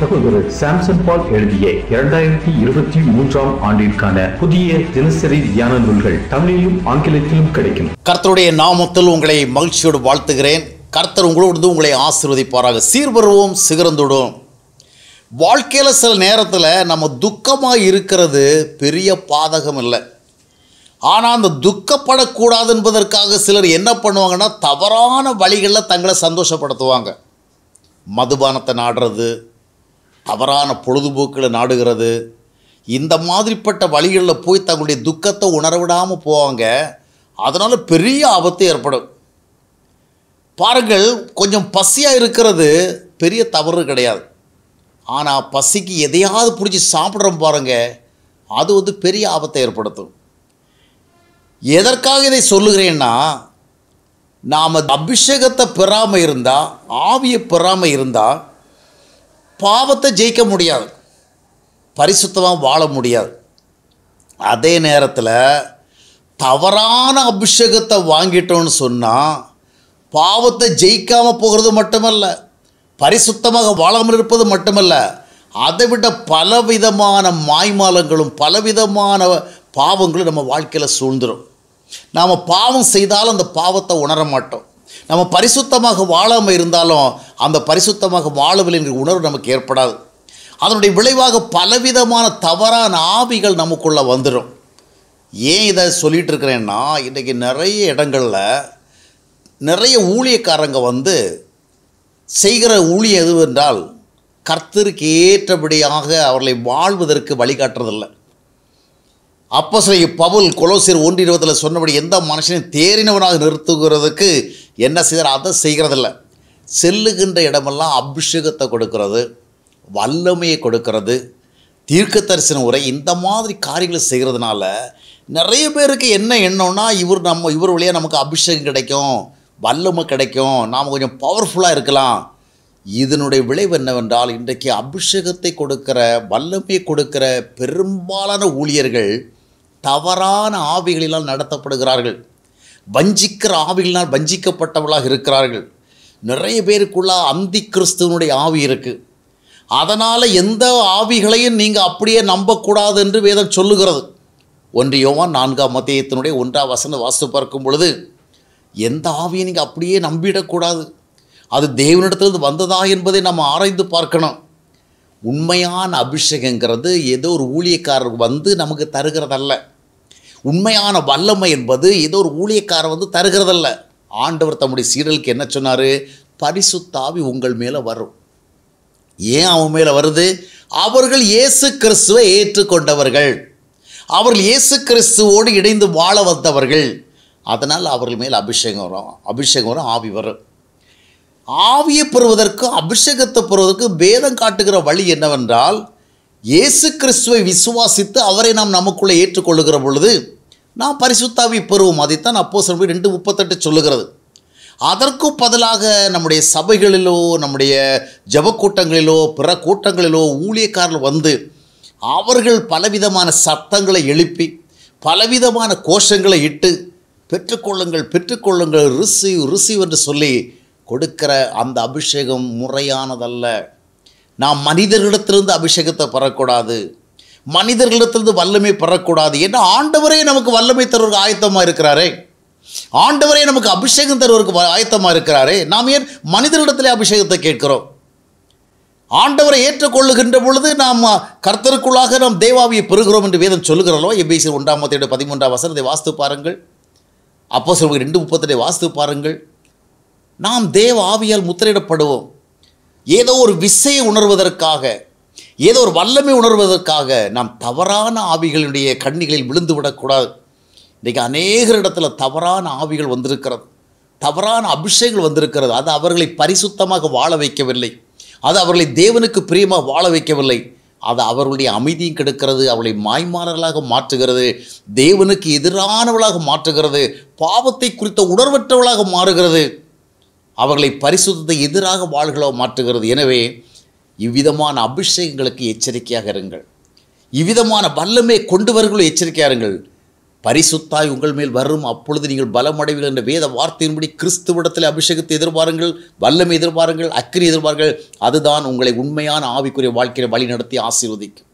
தகவல்கள் சாம்சன் பால் எழுதிய இரண்டாயிரத்தி இருபத்தி மூன்றாம் ஆண்டிற்கான புதிய தினசரி தியான நூல்கள் தமிழிலும் ஆங்கிலத்திலும் கிடைக்கும் கர்த்தருடைய நாமத்தில் உங்களை மகிழ்ச்சியோடு வாழ்த்துகிறேன் கர்த்தர் உங்களோடு உங்களை ஆசீர்வதிப்பாராக சீர்வருவோம் சிகரந்தோடும் வாழ்க்கையில் சில நேரத்தில் நம்ம துக்கமாக இருக்கிறது பெரிய பாதகம் இல்லை ஆனால் அந்த துக்கப்படக்கூடாது என்பதற்காக சிலர் என்ன பண்ணுவாங்கன்னா தவறான வழிகளில் தங்களை சந்தோஷப்படுத்துவாங்க மதுபானத்தை நாடுறது தவறான பொழுதுபோக்கில் நாடுகிறது இந்த மாதிரிப்பட்ட வழிகளில் போய் தங்களுடைய துக்கத்தை உணர விடாமல் போவாங்க அதனால் பெரிய ஆபத்து ஏற்படும் பாருங்கள் கொஞ்சம் பசியாக இருக்கிறது பெரிய தவறு கிடையாது ஆனால் பசிக்கு எதையாவது பிடிச்சி சாப்பிட்றோம் பாருங்கள் அது வந்து பெரிய ஆபத்தை ஏற்படுத்தும் எதற்காக இதை சொல்லுகிறேன்னா நாம் அபிஷேகத்தை பெறாமல் இருந்தால் ஆவியை பெறாமல் இருந்தால் பாவத்தை ஜெயிக்க முடியாது பரிசுத்தமாக வாழ முடியாது அதே நேரத்தில் தவறான அபிஷேகத்தை வாங்கிட்டோன்னு சொன்னால் பாவத்தை ஜெயிக்காமல் போகிறது மட்டுமல்ல பரிசுத்தமாக வாழாமல் இருப்பது மட்டுமல்ல அதை விட பலவிதமான மாய்மாலங்களும் பலவிதமான பாவங்களும் நம்ம வாழ்க்கையில் சூழ்ந்துடும் நாம் பாவம் செய்தாலும் அந்த பாவத்தை உணர மாட்டோம் நம்ம பரிசுத்தமாக வாழாமல் இருந்தாலும் அந்த பரிசுத்தமாக வாழவில்லை என்கிற உணர்வு நமக்கு ஏற்படாது அதனுடைய விளைவாக பலவிதமான தவறான ஆவிகள் நமக்குள்ளே வந்துடும் ஏன் இதை சொல்லிகிட்டு இருக்கிறேன்னா இன்றைக்கி நிறைய இடங்களில் நிறைய ஊழியக்காரங்க வந்து செய்கிற ஊழிய எதுவென்றால் கர்த்தருக்கு ஏற்றபடியாக அவர்களை வாழ்வதற்கு வழிகாட்டுறதில்லை அப்போ சில பவுல் கொலோசியர் ஒன்று சொன்னபடி எந்த மனுஷனையும் தேறினவனாக நிறுத்துகிறதுக்கு என்ன செய்கிறார் அதை செய்கிறதில்ல செல்லுகின்ற இடமெல்லாம் அபிஷேகத்தை கொடுக்கறது வல்லமையை கொடுக்கறது தீர்க்க தரிசன உரை இந்த மாதிரி காரியங்களை செய்கிறதுனால நிறைய பேருக்கு என்ன எண்ணம்னா இவர் நம்ம இவர் வழியாக நமக்கு அபிஷேகம் கிடைக்கும் வல்லமை கிடைக்கும் நாம் கொஞ்சம் பவர்ஃபுல்லாக இருக்கலாம் இதனுடைய விளைவு என்னவென்றால் இன்றைக்கு அபிஷேகத்தை கொடுக்கிற வல்லமையை கொடுக்கிற பெரும்பாலான ஊழியர்கள் தவறான ஆவிகளிலால் நடத்தப்படுகிறார்கள் வஞ்சிக்கிற ஆவிகளினால் வஞ்சிக்கப்பட்டவர்களாக இருக்கிறார்கள் நிறைய பேருக்குள்ளா அந்தி கிறிஸ்துவனுடைய ஆவி இருக்குது அதனால் எந்த ஆவிகளையும் நீங்கள் அப்படியே நம்பக்கூடாது என்று வேதம் சொல்லுகிறது ஒன்றியோவான் நான்காம் மத்தியத்தினுடைய ஒன்றாம் வசன வாசித்து பார்க்கும் பொழுது எந்த ஆவியை நீங்கள் அப்படியே நம்பிடக்கூடாது அது தேவனிடத்திலிருந்து வந்ததா என்பதை நம்ம ஆராய்ந்து பார்க்கணும் உண்மையான அபிஷேகங்கிறது ஏதோ ஒரு ஊழியக்காரர் வந்து நமக்கு தருகிறதல்ல உண்மையான வல்லமை என்பது ஏதோ ஒரு ஊழியக்காரர் வந்து தருகிறதல்ல ஆண்டவர் தம்முடைய சீரலுக்கு என்ன சொன்னார் பரிசுத்தாவி உங்கள் மேலே வரும் ஏன் அவன் மேலே வருது அவர்கள் இயேசு கிறிஸ்துவை ஏற்றுக்கொண்டவர்கள் அவர்கள் இயேசு கிறிஸ்துவோடு இணைந்து வாழ வந்தவர்கள் அதனால் அவர்கள் மேல் அபிஷேகம் வரும் அபிஷேகம் வரும் ஆவி வரும் ஆவியை பெறுவதற்கு அபிஷேகத்தை பெறுவதற்கு பேதம் காட்டுகிற வழி என்னவென்றால் இயேசு கிறிஸ்துவை விசுவாசித்து அவரை நாம் நமக்குள்ளே ஏற்றுக்கொள்ளுகிற பொழுது நாம் பரிசுத்தாவி பெறுவோம் அதைத்தான் அப்போ சொல்லி ரெண்டு முப்பத்தெட்டு சொல்லுகிறது அதற்கும் பதிலாக நம்முடைய சபைகளிலோ நம்முடைய ஜபக்கூட்டங்களிலோ பிற கூட்டங்களிலோ ஊழியக்காரர்கள் வந்து அவர்கள் பலவிதமான சத்தங்களை எழுப்பி பலவிதமான கோஷங்களை இட்டு பெற்றுக்கொள்ளுங்கள் பெற்றுக்கொள்ளுங்கள் ரிசீவ் ரிசீவ் என்று சொல்லி கொடுக்கிற அந்த அபிஷேகம் முறையானதல்ல நாம் மனிதர்களிடத்திலிருந்து அபிஷேகத்தை பெறக்கூடாது மனிதர்களிடத்திலிருந்து வல்லமை பெறக்கூடாது ஏன்னா ஆண்டவரே நமக்கு வல்லமை தருவதற்கு ஆயத்தமாக இருக்கிறாரே ஆண்டவரே நமக்கு அபிஷேகம் தருவதற்கு ஆயத்தமாக இருக்கிறாரே நாம் ஏன் மனிதர்களிடத்திலே அபிஷேகத்தை கேட்கிறோம் ஆண்டவரை ஏற்றுக்கொள்ளுகின்ற பொழுது நாம் கர்த்தருக்குள்ளாக நாம் தேவாவியை பெறுகிறோம் என்று வேதம் சொல்லுகிறோம் எபிசி ஒன்றாம் மத்தியோட பதிமூன்றாம் வசனத்தை வாஸ்து பாருங்கள் அப்போ சொல்வது ரெண்டு முப்பத்தெட்டு வாஸ்து பாருங்கள் நாம் தேவ ஆவியால் முத்திரையிடப்படுவோம் ஏதோ ஒரு விசையை உணர்வதற்காக ஏதோ ஒரு வல்லமை உணர்வதற்காக நாம் தவறான ஆவிகளுடைய கண்ணிகளில் விழுந்து விடக்கூடாது இன்றைக்கி அநேகர் இடத்துல தவறான ஆவிகள் வந்திருக்கிறது தவறான அபிஷேகங்கள் வந்திருக்கிறது அது அவர்களை பரிசுத்தமாக வாழ வைக்கவில்லை அது அவர்களை தேவனுக்கு பிரியமாக வாழ வைக்கவில்லை அது அவர்களுடைய அமைதியும் கெடுக்கிறது அவளை மாய்மாரர்களாக மாற்றுகிறது தேவனுக்கு எதிரானவளாக மாற்றுகிறது பாவத்தை குறித்த உணர்வற்றவளாக மாறுகிறது அவர்களை பரிசுத்தத்தை எதிராக வாழ்களோ மாற்றுகிறது எனவே இவ்விதமான அபிஷேகங்களுக்கு எச்சரிக்கையாக இருங்கள் இவ்விதமான வல்லமே கொண்டு எச்சரிக்கையாக இருங்கள் பரிசுத்தாய் உங்கள் மேல் வரும் அப்பொழுது நீங்கள் பலமடைவீர்கள் என்ற வேத வார்த்தையின்படி கிறிஸ்துவிடத்தில் அபிஷேகத்தை எதிர்பாருங்கள் வல்லமை எதிர்பாருங்கள் அக்கறை எதிர்பாருங்கள் அதுதான் உங்களை உண்மையான ஆவிக்குரிய வாழ்க்கையை வழிநடத்தி ஆசீர்வதிக்கும்